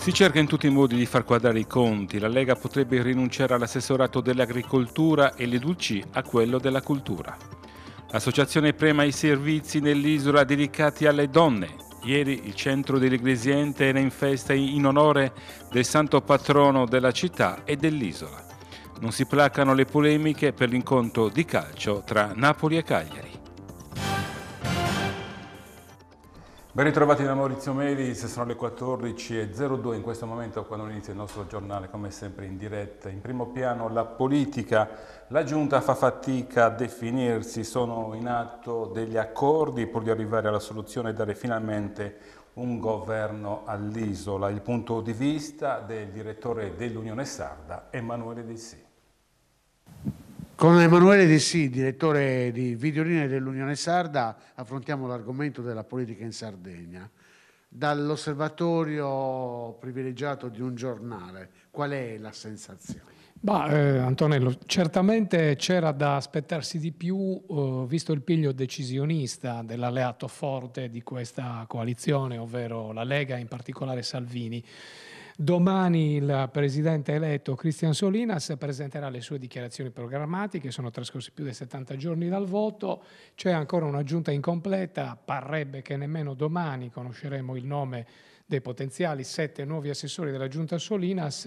Si cerca in tutti i modi di far quadrare i conti. La Lega potrebbe rinunciare all'assessorato dell'agricoltura e l'Idulci a quello della cultura. L'associazione prema i servizi nell'isola dedicati alle donne. Ieri il centro dell'Iglesiente era in festa in onore del santo patrono della città e dell'isola. Non si placano le polemiche per l'incontro di calcio tra Napoli e Cagliari. Ben ritrovati da Maurizio Melis, sono le 14.02 in questo momento quando inizia il nostro giornale come sempre in diretta. In primo piano la politica, la giunta fa fatica a definirsi, sono in atto degli accordi pur di arrivare alla soluzione e dare finalmente un governo all'isola. Il punto di vista del direttore dell'Unione Sarda, Emanuele Dissi. Con Emanuele De Sì, direttore di Videoline dell'Unione Sarda, affrontiamo l'argomento della politica in Sardegna. Dall'osservatorio privilegiato di un giornale, qual è la sensazione? Bah, eh, Antonello, certamente c'era da aspettarsi di più, eh, visto il piglio decisionista dell'alleato forte di questa coalizione, ovvero la Lega, in particolare Salvini. Domani il presidente eletto Cristian Solinas presenterà le sue dichiarazioni programmatiche, sono trascorsi più di 70 giorni dal voto, c'è ancora una giunta incompleta, parrebbe che nemmeno domani conosceremo il nome dei potenziali sette nuovi assessori della giunta Solinas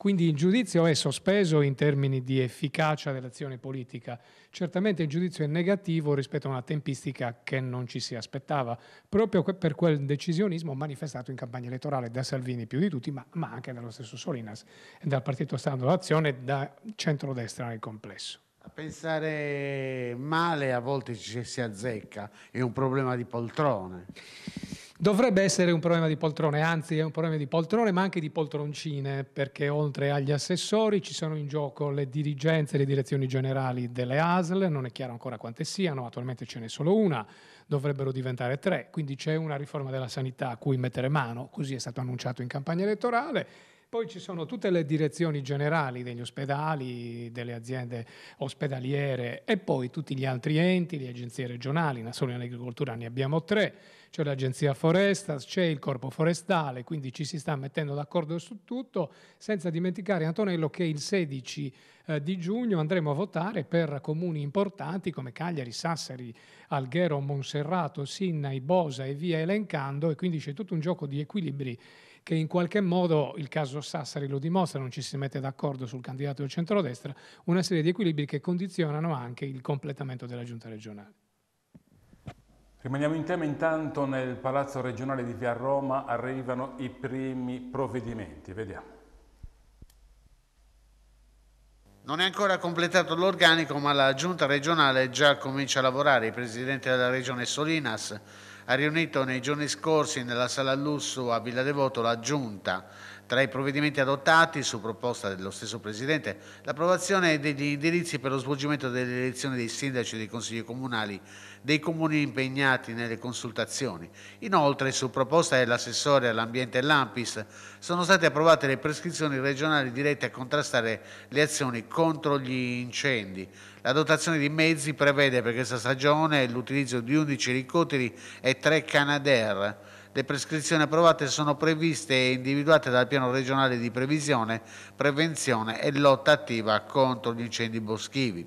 quindi il giudizio è sospeso in termini di efficacia dell'azione politica. Certamente il giudizio è negativo rispetto a una tempistica che non ci si aspettava, proprio per quel decisionismo manifestato in campagna elettorale da Salvini più di tutti, ma, ma anche dallo stesso Solinas, e dal Partito Stando d'Azione e da centrodestra nel complesso. A pensare male a volte ci si azzecca, è un problema di poltrone. Dovrebbe essere un problema di poltrone, anzi è un problema di poltrone ma anche di poltroncine, perché oltre agli assessori ci sono in gioco le dirigenze le direzioni generali delle ASL, non è chiaro ancora quante siano, attualmente ce n'è solo una, dovrebbero diventare tre, quindi c'è una riforma della sanità a cui mettere mano, così è stato annunciato in campagna elettorale poi ci sono tutte le direzioni generali degli ospedali, delle aziende ospedaliere e poi tutti gli altri enti, le agenzie regionali, solo in agricoltura ne abbiamo tre, c'è l'agenzia foresta, c'è il corpo forestale, quindi ci si sta mettendo d'accordo su tutto, senza dimenticare Antonello che il 16 eh, di giugno andremo a votare per comuni importanti come Cagliari, Sassari, Alghero, Monserrato, Sinna, Ibosa e via elencando e quindi c'è tutto un gioco di equilibri che in qualche modo, il caso Sassari lo dimostra, non ci si mette d'accordo sul candidato del centrodestra, una serie di equilibri che condizionano anche il completamento della giunta regionale. Rimaniamo in tema, intanto nel Palazzo regionale di Via Roma arrivano i primi provvedimenti, vediamo. Non è ancora completato l'organico, ma la giunta regionale già comincia a lavorare. Il presidente della regione Solinas ha riunito nei giorni scorsi nella Sala Lusso a Villa Devoto la Giunta tra i provvedimenti adottati, su proposta dello stesso Presidente, l'approvazione degli indirizzi per lo svolgimento delle elezioni dei sindaci e dei consigli comunali dei comuni impegnati nelle consultazioni. Inoltre, su proposta dell'assessore all'ambiente l'AMPIS, sono state approvate le prescrizioni regionali dirette a contrastare le azioni contro gli incendi. La dotazione di mezzi prevede per questa stagione l'utilizzo di 11 elicotteri e 3 Canadair le prescrizioni approvate sono previste e individuate dal piano regionale di previsione, prevenzione e lotta attiva contro gli incendi boschivi.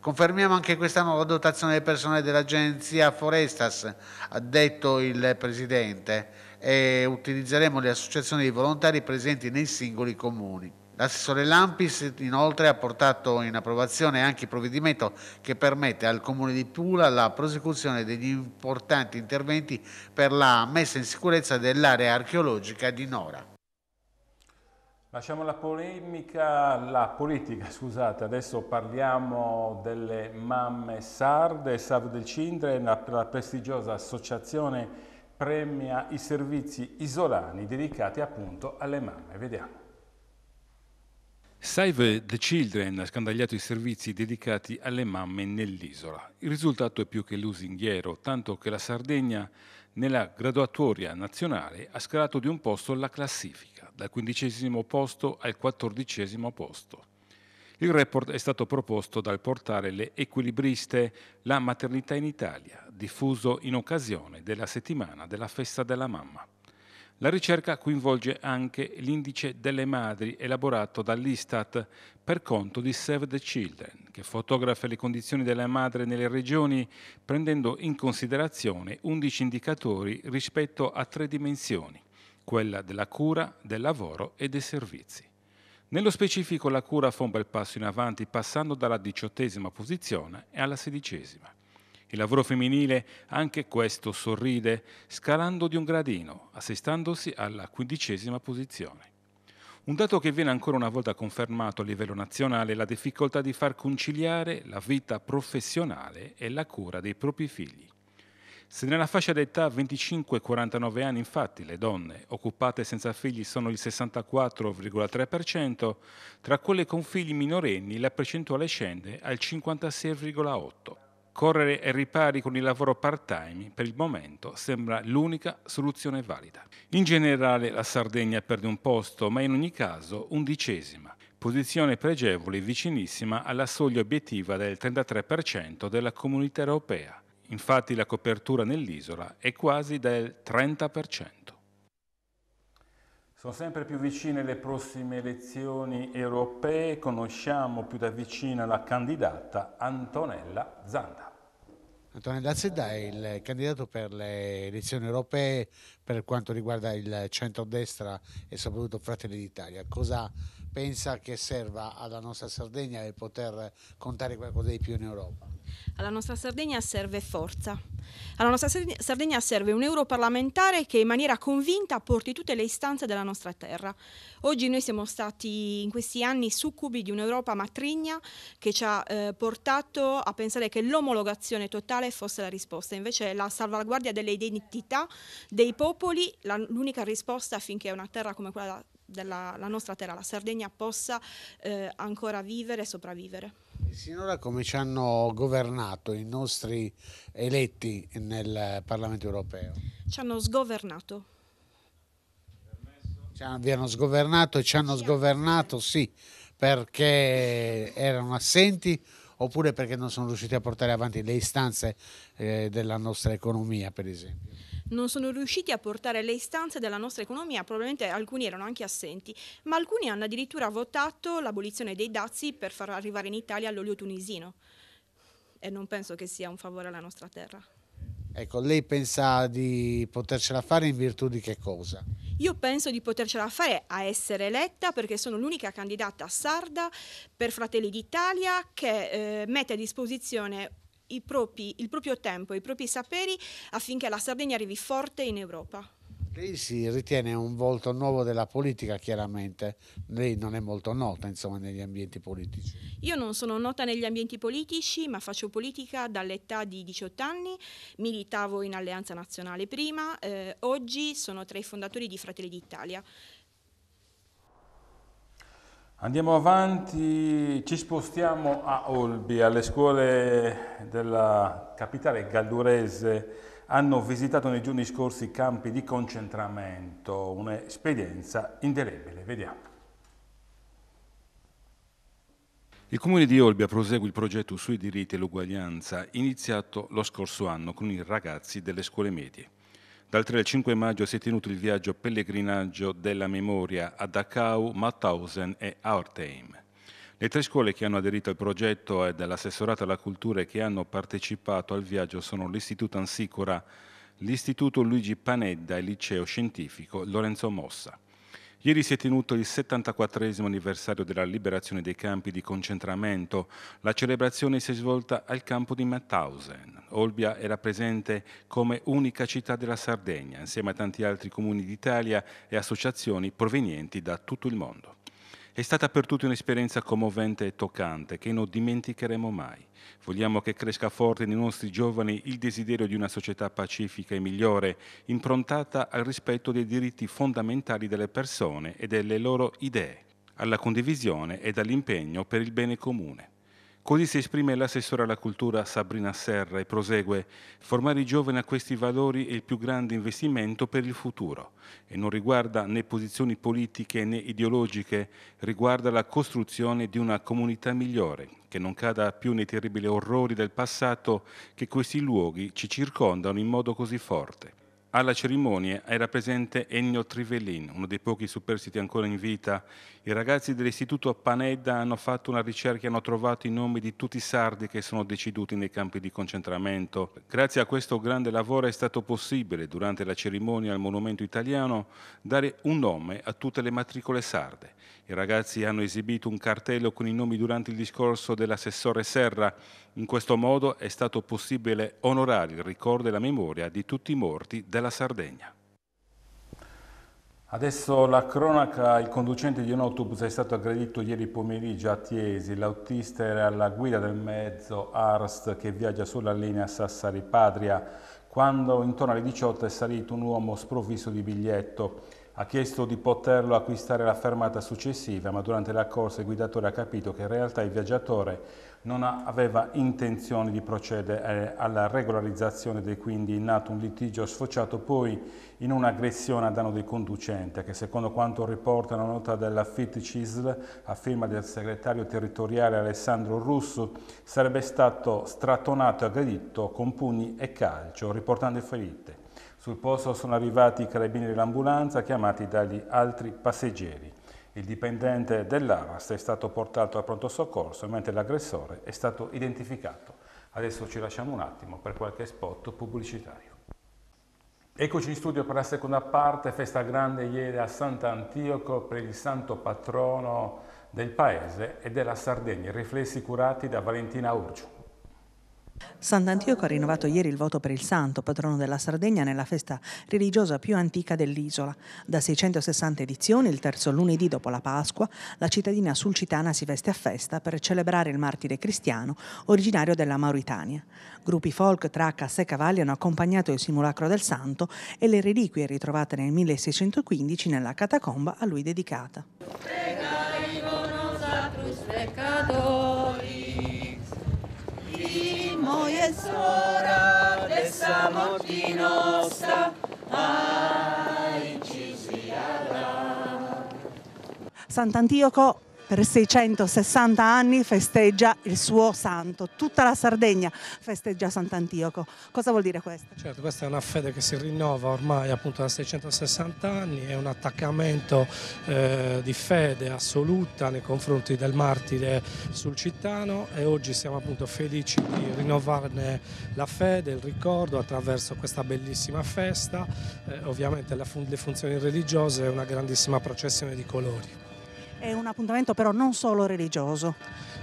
Confermiamo anche quest'anno la dotazione del personale dell'Agenzia Forestas, ha detto il Presidente, e utilizzeremo le associazioni di volontari presenti nei singoli comuni. L'assessore Lampis inoltre ha portato in approvazione anche il provvedimento che permette al Comune di Pula la prosecuzione degli importanti interventi per la messa in sicurezza dell'area archeologica di Nora. Lasciamo la polemica, la politica, scusate, adesso parliamo delle mamme sarde, Sarde del Cindre, la, la prestigiosa associazione premia i servizi isolani dedicati appunto alle mamme. Vediamo. Save the Children ha scandagliato i servizi dedicati alle mamme nell'isola. Il risultato è più che lusinghiero, tanto che la Sardegna nella graduatoria nazionale ha scalato di un posto la classifica, dal quindicesimo posto al quattordicesimo posto. Il report è stato proposto dal portale Le Equilibriste, la maternità in Italia, diffuso in occasione della settimana della festa della mamma. La ricerca coinvolge anche l'indice delle madri elaborato dall'Istat per conto di Save the Children, che fotografa le condizioni della madre nelle regioni prendendo in considerazione 11 indicatori rispetto a tre dimensioni, quella della cura, del lavoro e dei servizi. Nello specifico la cura fa un bel passo in avanti passando dalla diciottesima posizione alla sedicesima. Il lavoro femminile, anche questo, sorride, scalando di un gradino, assestandosi alla quindicesima posizione. Un dato che viene ancora una volta confermato a livello nazionale è la difficoltà di far conciliare la vita professionale e la cura dei propri figli. Se nella fascia d'età 25-49 anni infatti le donne occupate senza figli sono il 64,3%, tra quelle con figli minorenni la percentuale scende al 56,8%. Correre ai ripari con il lavoro part-time per il momento sembra l'unica soluzione valida. In generale la Sardegna perde un posto, ma in ogni caso undicesima, posizione pregevole vicinissima alla soglia obiettiva del 33% della comunità europea. Infatti la copertura nell'isola è quasi del 30%. Sono sempre più vicine le prossime elezioni europee, conosciamo più da vicino la candidata Antonella Zanda. Antonio Dazzedda è il candidato per le elezioni europee per quanto riguarda il centrodestra e soprattutto Fratelli d'Italia. Cosa pensa che serva alla nostra Sardegna per poter contare qualcosa di più in Europa? Alla nostra Sardegna serve forza alla nostra Sardegna serve un europarlamentare che in maniera convinta porti tutte le istanze della nostra terra. Oggi noi siamo stati in questi anni succubi di un'Europa matrigna che ci ha eh, portato a pensare che l'omologazione totale fosse la risposta, invece la salvaguardia delle identità dei popoli, l'unica risposta affinché una terra come quella della nostra terra, la Sardegna, possa eh, ancora vivere e sopravvivere. E sinora come ci hanno governato i nostri eletti nel Parlamento europeo? Ci hanno sgovernato. Ci hanno, vi hanno sgovernato e ci hanno sì, sgovernato, sì, perché erano assenti oppure perché non sono riusciti a portare avanti le istanze eh, della nostra economia, per esempio? non sono riusciti a portare le istanze della nostra economia, probabilmente alcuni erano anche assenti, ma alcuni hanno addirittura votato l'abolizione dei dazi per far arrivare in Italia l'olio tunisino e non penso che sia un favore alla nostra terra. Ecco, lei pensa di potercela fare in virtù di che cosa? Io penso di potercela fare a essere eletta perché sono l'unica candidata sarda per Fratelli d'Italia che eh, mette a disposizione propri, il proprio tempo, i propri saperi affinché la Sardegna arrivi forte in Europa. Lei si ritiene un volto nuovo della politica, chiaramente. Lei non è molto nota, insomma, negli ambienti politici. Io non sono nota negli ambienti politici, ma faccio politica dall'età di 18 anni. Militavo in Alleanza Nazionale prima, eh, oggi sono tra i fondatori di Fratelli d'Italia. Andiamo avanti, ci spostiamo a Olbi, alle scuole della capitale gallurese hanno visitato nei giorni scorsi i campi di concentramento, un'esperienza indelebile, vediamo. Il Comune di Olbia prosegue il progetto sui diritti e l'uguaglianza iniziato lo scorso anno con i ragazzi delle scuole medie. Dal 3 al 5 maggio si è tenuto il viaggio pellegrinaggio della memoria a Dachau, Mauthausen e Aortheim. Le tre scuole che hanno aderito al progetto e dall'assessorato alla cultura e che hanno partecipato al viaggio sono l'Istituto Ansicora, l'Istituto Luigi Panedda e il Liceo Scientifico Lorenzo Mossa. Ieri si è tenuto il 74 anniversario della liberazione dei campi di concentramento. La celebrazione si è svolta al campo di Mauthausen. Olbia era presente come unica città della Sardegna, insieme a tanti altri comuni d'Italia e associazioni provenienti da tutto il mondo. È stata per tutti un'esperienza commovente e toccante che non dimenticheremo mai. Vogliamo che cresca forte nei nostri giovani il desiderio di una società pacifica e migliore, improntata al rispetto dei diritti fondamentali delle persone e delle loro idee, alla condivisione e all'impegno per il bene comune. Così si esprime l'assessore alla cultura Sabrina Serra e prosegue formare i giovani a questi valori è il più grande investimento per il futuro e non riguarda né posizioni politiche né ideologiche, riguarda la costruzione di una comunità migliore che non cada più nei terribili orrori del passato che questi luoghi ci circondano in modo così forte. Alla cerimonia era presente Ennio Trivellin, uno dei pochi superstiti ancora in vita, i ragazzi dell'istituto Panedda hanno fatto una ricerca e hanno trovato i nomi di tutti i sardi che sono deceduti nei campi di concentramento. Grazie a questo grande lavoro è stato possibile, durante la cerimonia al Monumento Italiano, dare un nome a tutte le matricole sarde. I ragazzi hanno esibito un cartello con i nomi durante il discorso dell'assessore Serra. In questo modo è stato possibile onorare il ricordo e la memoria di tutti i morti della Sardegna. Adesso la cronaca, il conducente di un autobus è stato aggredito ieri pomeriggio a Tiesi, l'autista era alla guida del mezzo Arst che viaggia sulla linea Sassari Padria, quando intorno alle 18 è salito un uomo sprovviso di biglietto. Ha chiesto di poterlo acquistare alla fermata successiva, ma durante la corsa il guidatore ha capito che in realtà il viaggiatore non aveva intenzione di procedere eh, alla regolarizzazione ed è quindi nato un litigio sfociato poi in un'aggressione a danno del conducente che secondo quanto riporta la nota della FIT CISL a firma del segretario territoriale Alessandro Russo sarebbe stato strattonato e aggredito con pugni e calcio riportando ferite. Sul posto sono arrivati i carabinieri dell'ambulanza chiamati dagli altri passeggeri. Il dipendente dell'Avast è stato portato al pronto soccorso mentre l'aggressore è stato identificato. Adesso ci lasciamo un attimo per qualche spot pubblicitario. Eccoci in studio per la seconda parte, festa grande ieri a Sant'Antioco per il santo patrono del paese e della Sardegna, riflessi curati da Valentina Urgiu. Sant'Antioco ha rinnovato ieri il voto per il santo, patrono della Sardegna, nella festa religiosa più antica dell'isola. Da 660 edizioni, il terzo lunedì dopo la Pasqua, la cittadina sulcitana si veste a festa per celebrare il martire cristiano, originario della Mauritania. Gruppi folk, tracas e cavalli hanno accompagnato il simulacro del santo e le reliquie ritrovate nel 1615 nella catacomba a lui dedicata. Prega, professora dessa morte nostra, ai ci sia Sant'Antioco per 660 anni festeggia il suo santo, tutta la Sardegna festeggia Sant'Antioco. Cosa vuol dire questo? Certo, questa è una fede che si rinnova ormai appunto da 660 anni, è un attaccamento eh, di fede assoluta nei confronti del martire sul Cittano e oggi siamo appunto felici di rinnovarne la fede, il ricordo attraverso questa bellissima festa, eh, ovviamente fun le funzioni religiose e una grandissima processione di colori è un appuntamento però non solo religioso.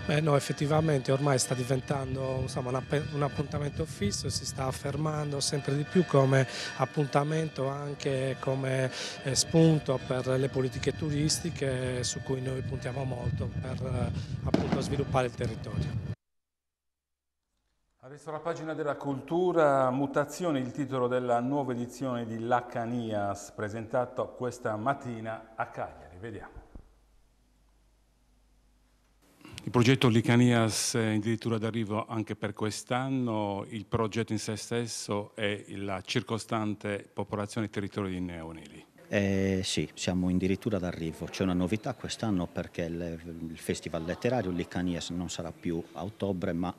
Beh no, effettivamente ormai sta diventando insomma, un appuntamento fisso, e si sta affermando sempre di più come appuntamento anche come eh, spunto per le politiche turistiche su cui noi puntiamo molto per eh, appunto, sviluppare il territorio. Adesso la pagina della cultura, mutazione, il titolo della nuova edizione di Lacanias presentato questa mattina a Cagliari. Vediamo. Il progetto Licanias è addirittura d'arrivo anche per quest'anno, il progetto in sé stesso è la circostante popolazione e territorio di neonili. Eh, sì, siamo addirittura d'arrivo. C'è una novità quest'anno perché il, festival letterario Licanias non sarà più a ottobre ma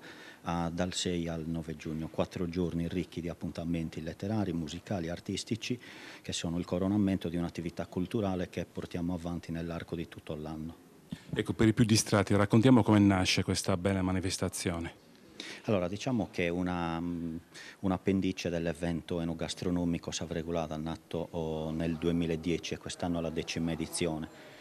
ah, dal 6 al 9 giugno, quattro giorni ricchi di appuntamenti letterari, musicali, artistici che sono il coronamento di un'attività culturale che portiamo avanti nell'arco di tutto l'anno. Ecco, per i più distratti, raccontiamo come nasce questa bella manifestazione. Allora, diciamo che una, mm, un'appendice dell'evento enogastronomico Savregolada nato oh, nel 2010 e quest'anno la decima edizione.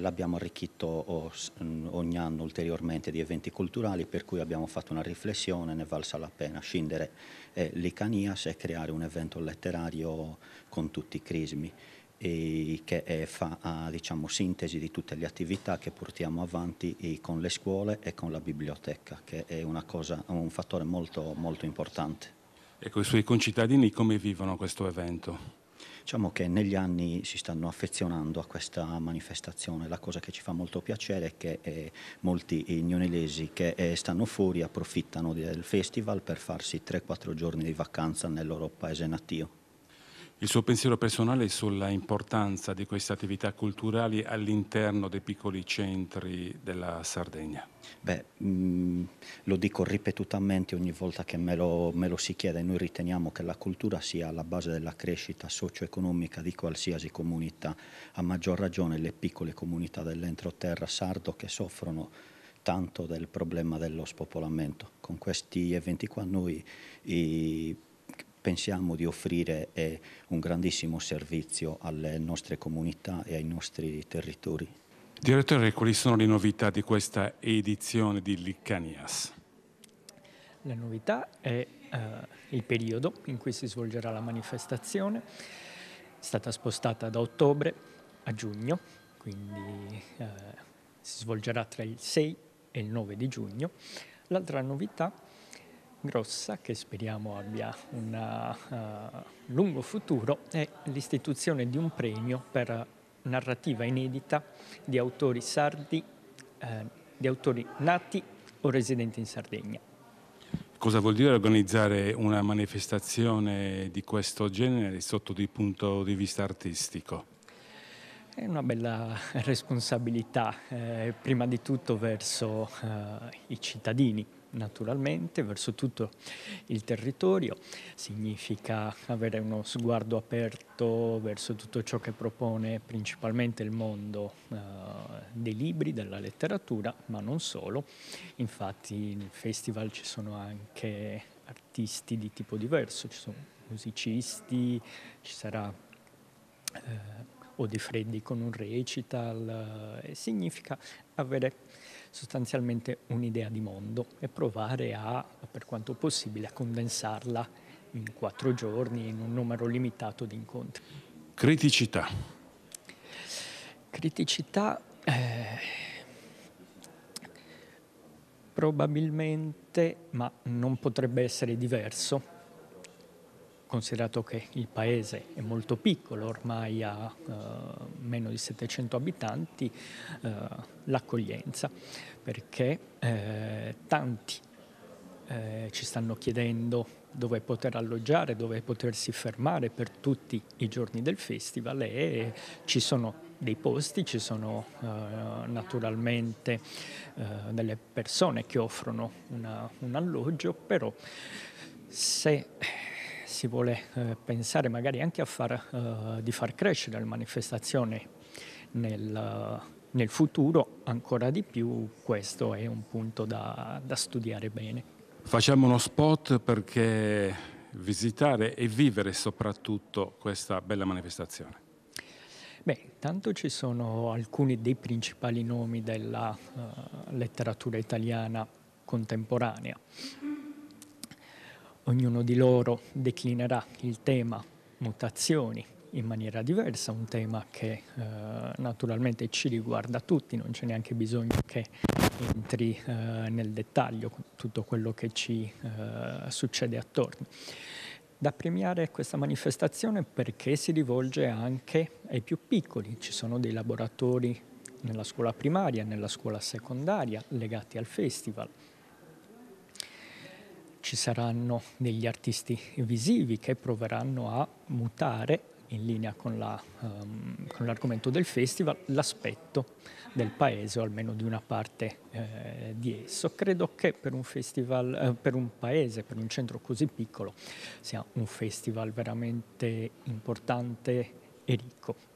l'abbiamo arricchito oh, mm, ogni anno ulteriormente di eventi culturali per cui abbiamo fatto una riflessione, ne valsa la pena scindere eh, l'Icanias e creare un evento letterario con tutti i crismi che fa diciamo, sintesi di tutte le attività che portiamo avanti con le scuole e con la biblioteca, che è cosa, un fattore molto, molto importante. E ecco, i suoi concittadini come vivono questo evento? Diciamo che negli anni si stanno affezionando a questa manifestazione, la cosa che ci fa molto piacere è che eh, molti gnonelesi che eh, stanno fuori approfittano del festival per farsi 3-4 giorni di vacanza nel loro paese natio il suo pensiero personale sulla importanza di queste attività culturali all'interno dei piccoli centri della Sardegna. Beh, mh, mm, lo dico ripetutamente ogni volta che me lo, me lo, si chiede, noi riteniamo che la cultura sia la base della crescita socio-economica di qualsiasi comunità, a maggior ragione le piccole comunità dell'entroterra sardo che soffrono tanto del problema dello spopolamento. Con questi eventi qua noi... I, pensiamo di offrire eh, un grandissimo servizio alle nostre comunità e ai nostri territori. Direttore, quali sono le novità di questa edizione di Liccanias? La novità è eh, il periodo in cui si svolgerà la manifestazione, è stata spostata da ottobre a giugno, quindi eh, si svolgerà tra il 6 e il 9 di giugno. L'altra novità è grossa che speriamo abbia un uh, lungo futuro è l'istituzione di un premio per narrativa inedita di autori sardi, eh, di autori nati o residenti in Sardegna. Cosa vuol dire organizzare una manifestazione di questo genere sotto il punto di vista artistico? È una bella responsabilità, eh, prima di tutto verso eh, i cittadini, naturalmente verso tutto il territorio, significa avere uno sguardo aperto verso tutto ciò che propone principalmente il mondo eh, dei libri, della letteratura, ma non solo. Infatti nel festival ci sono anche artisti di tipo diverso, ci sono musicisti, ci sarà eh, Odifreddi con un recital, eh, significa avere sostanzialmente un'idea di mondo e provare a, per quanto possibile, a condensarla in quattro giorni in un numero limitato di incontri. Criticità. Criticità eh, probabilmente, ma non potrebbe essere diverso, considerato che il paese è molto piccolo, ormai ha eh, meno di 700 abitanti, eh, l'accoglienza, perché eh, tanti eh, ci stanno chiedendo dove poter alloggiare, dove potersi fermare per tutti i giorni del festival e ci sono dei posti, ci sono uh, naturalmente uh, delle persone che offrono una, un alloggio, però se si vuole eh, pensare magari anche a far, eh, di far crescere la manifestazione nel, nel, futuro ancora di più, questo è un punto da, da studiare bene. Facciamo uno spot perché visitare e vivere soprattutto questa bella manifestazione. Beh, intanto ci sono alcuni dei principali nomi della uh, letteratura italiana contemporanea. Ognuno di loro declinerà il tema mutazioni in maniera diversa, un tema che eh, naturalmente ci riguarda tutti, non c'è neanche bisogno che entri eh, nel dettaglio tutto quello che ci eh, succede attorno. Da premiare questa manifestazione perché si rivolge anche ai più piccoli, ci sono dei laboratori nella scuola primaria, nella scuola secondaria legati al festival, ci saranno degli artisti visivi che proveranno a mutare in linea con, la, um, con l'argomento del festival, l'aspetto del paese o almeno di una parte eh, di esso. Credo che per un, festival, eh, per un paese, per un centro così piccolo, sia un festival veramente importante e ricco.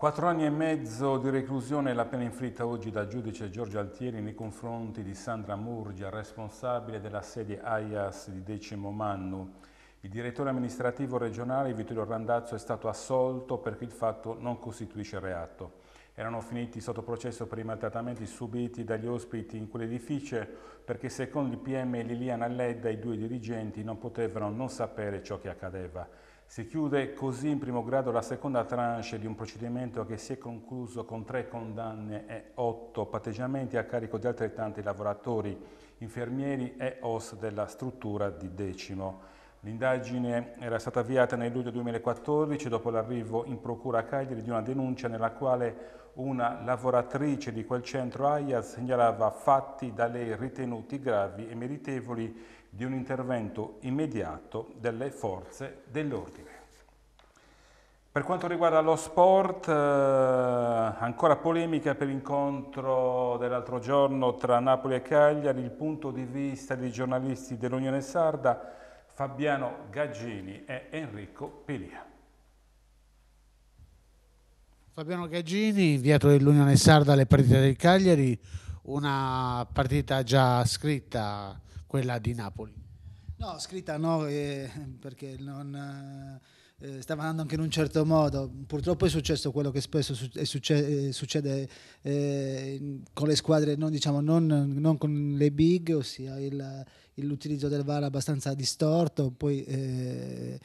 Quattro anni e mezzo di reclusione è la pena inflitta oggi dal giudice Giorgio Altieri nei confronti di Sandra Murgia, responsabile della sede AIAS di Decimo Mannu. Il direttore amministrativo regionale Vittorio Randazzo è stato assolto perché il fatto non costituisce reato. Erano finiti sotto processo per i maltrattamenti subiti dagli ospiti in quell'edificio perché secondo il PM Liliana Ledda i due dirigenti non potevano non sapere ciò che accadeva. Si chiude così in primo grado la seconda tranche di un procedimento che si è concluso con tre condanne e otto patteggiamenti a carico di altrettanti lavoratori, infermieri e OS della struttura di Decimo. L'indagine era stata avviata nel luglio 2014 dopo l'arrivo in procura a Cagliari di una denuncia nella quale una lavoratrice di quel centro AIA segnalava fatti da lei ritenuti gravi e meritevoli di un intervento immediato delle forze dell'ordine. Per quanto riguarda lo sport, eh, ancora polemica per l'incontro dell'altro giorno tra Napoli e Cagliari, il punto di vista dei giornalisti dell'Unione Sarda, Fabiano Gaggini e Enrico Pelia. Fabiano Gaggini, inviato dell'Unione Sarda alle partite del Cagliari, una partita già scritta, quella di Napoli. No, scritta no, eh, perché non... Eh, eh stava andando anche in un certo modo. Purtroppo è successo quello che spesso eh, succede, eh, succede eh, con le squadre, non, diciamo, non, non con le big, ossia l'utilizzo del VAR abbastanza distorto. Poi, eh,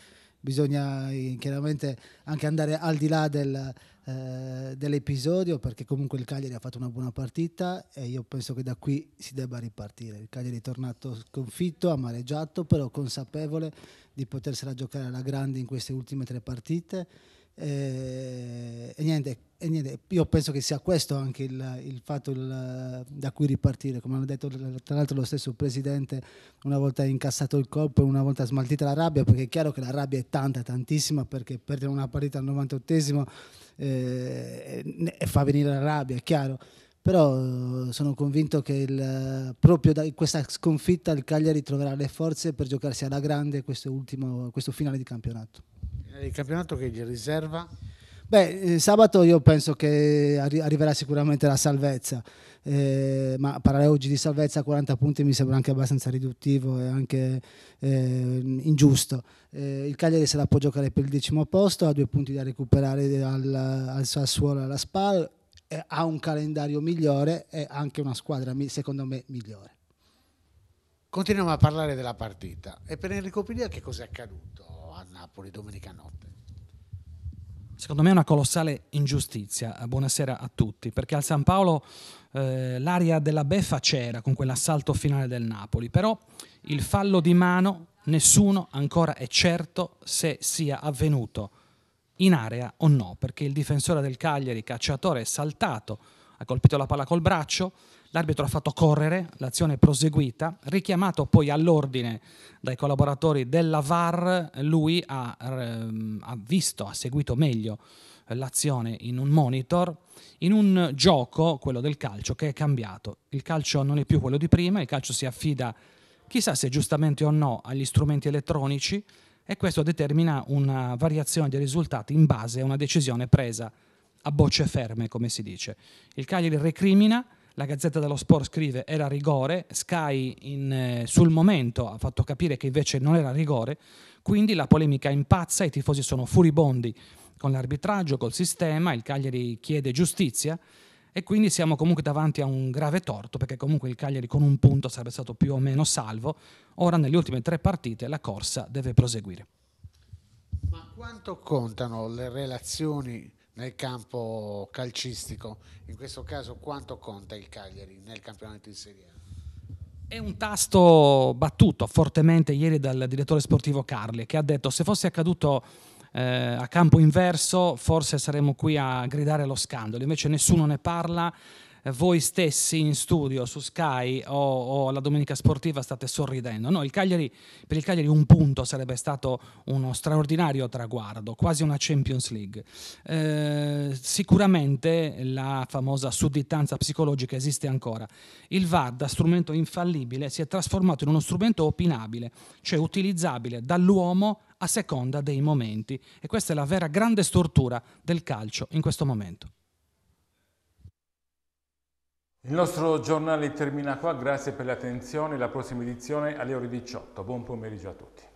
bisogna eh, chiaramente anche andare al di là del, eh, dell'episodio perché comunque il Cagliari ha fatto una buona partita e io penso che da qui si debba ripartire. Il Cagliari è tornato sconfitto, amareggiato, però consapevole di potersela giocare alla grande in queste ultime tre partite e, eh, e, niente, e, niente, io penso che sia questo anche il, il fatto il, da cui ripartire, come hanno detto tra l'altro lo stesso presidente, una volta incassato il colpo e una volta smaltita la rabbia, perché è chiaro che la rabbia è tanta, tantissima, perché perdere una partita al 98esimo eh, fa venire la rabbia, è chiaro, però eh, sono convinto che il, proprio da questa sconfitta il Cagliari troverà le forze per giocarsi alla grande questo, ultimo, questo finale di campionato il campionato che gli riserva? Beh, eh, sabato io penso che arri- arriverà sicuramente la salvezza, eh, ma parlare oggi di salvezza a 40 punti mi sembra anche abbastanza riduttivo e anche eh, ingiusto. Eh, il Cagliari se la può giocare per il decimo posto, ha due punti da recuperare al, al Sassuolo e alla Spal, ha un calendario migliore e anche una squadra secondo me migliore. Continuiamo a parlare della partita e per Enrico Piglia che cosa è accaduto? Napoli domenica notte? Secondo me è una colossale ingiustizia. Buonasera a tutti, perché al San Paolo eh, l'aria della beffa c'era con quell'assalto finale del Napoli, però il fallo di mano nessuno ancora è certo se sia avvenuto in area o no, perché il difensore del Cagliari, cacciatore, è saltato, ha colpito la palla col braccio, L'arbitro ha fatto correre, l'azione è proseguita, richiamato poi all'ordine dai collaboratori della VAR, lui ha, ehm, ha visto, ha seguito meglio l'azione in un monitor, in un gioco, quello del calcio, che è cambiato. Il calcio non è più quello di prima, il calcio si affida, chissà se giustamente o no, agli strumenti elettronici e questo determina una variazione dei risultati in base a una decisione presa a bocce ferme, come si dice. Il Cagliari recrimina, la Gazzetta dello Sport scrive era rigore, Sky in, eh, sul momento ha fatto capire che invece non era rigore, quindi la polemica impazza, i tifosi sono furibondi con l'arbitraggio, col sistema, il Cagliari chiede giustizia e quindi siamo comunque davanti a un grave torto perché comunque il Cagliari con un punto sarebbe stato più o meno salvo, ora nelle ultime tre partite la corsa deve proseguire. Ma quanto contano le relazioni nel campo calcistico. In questo caso quanto conta il Cagliari nel campionato in Serie A? È un tasto battuto fortemente ieri dal direttore sportivo Carli che ha detto se fosse accaduto eh, a campo inverso forse saremmo qui a gridare allo scandalo, invece nessuno ne parla eh, voi stessi in studio su Sky o, o la domenica sportiva state sorridendo. No, il Cagliari, per il Cagliari un punto sarebbe stato uno straordinario traguardo, quasi una Champions League. Eh, sicuramente la famosa sudditanza psicologica esiste ancora. Il VAR, da strumento infallibile, si è trasformato in uno strumento opinabile, cioè utilizzabile dall'uomo a seconda dei momenti. E questa è la vera grande stortura del calcio in questo momento. Il nostro giornale termina qua, grazie per l'attenzione, la prossima edizione alle ore 18. Buon pomeriggio a tutti.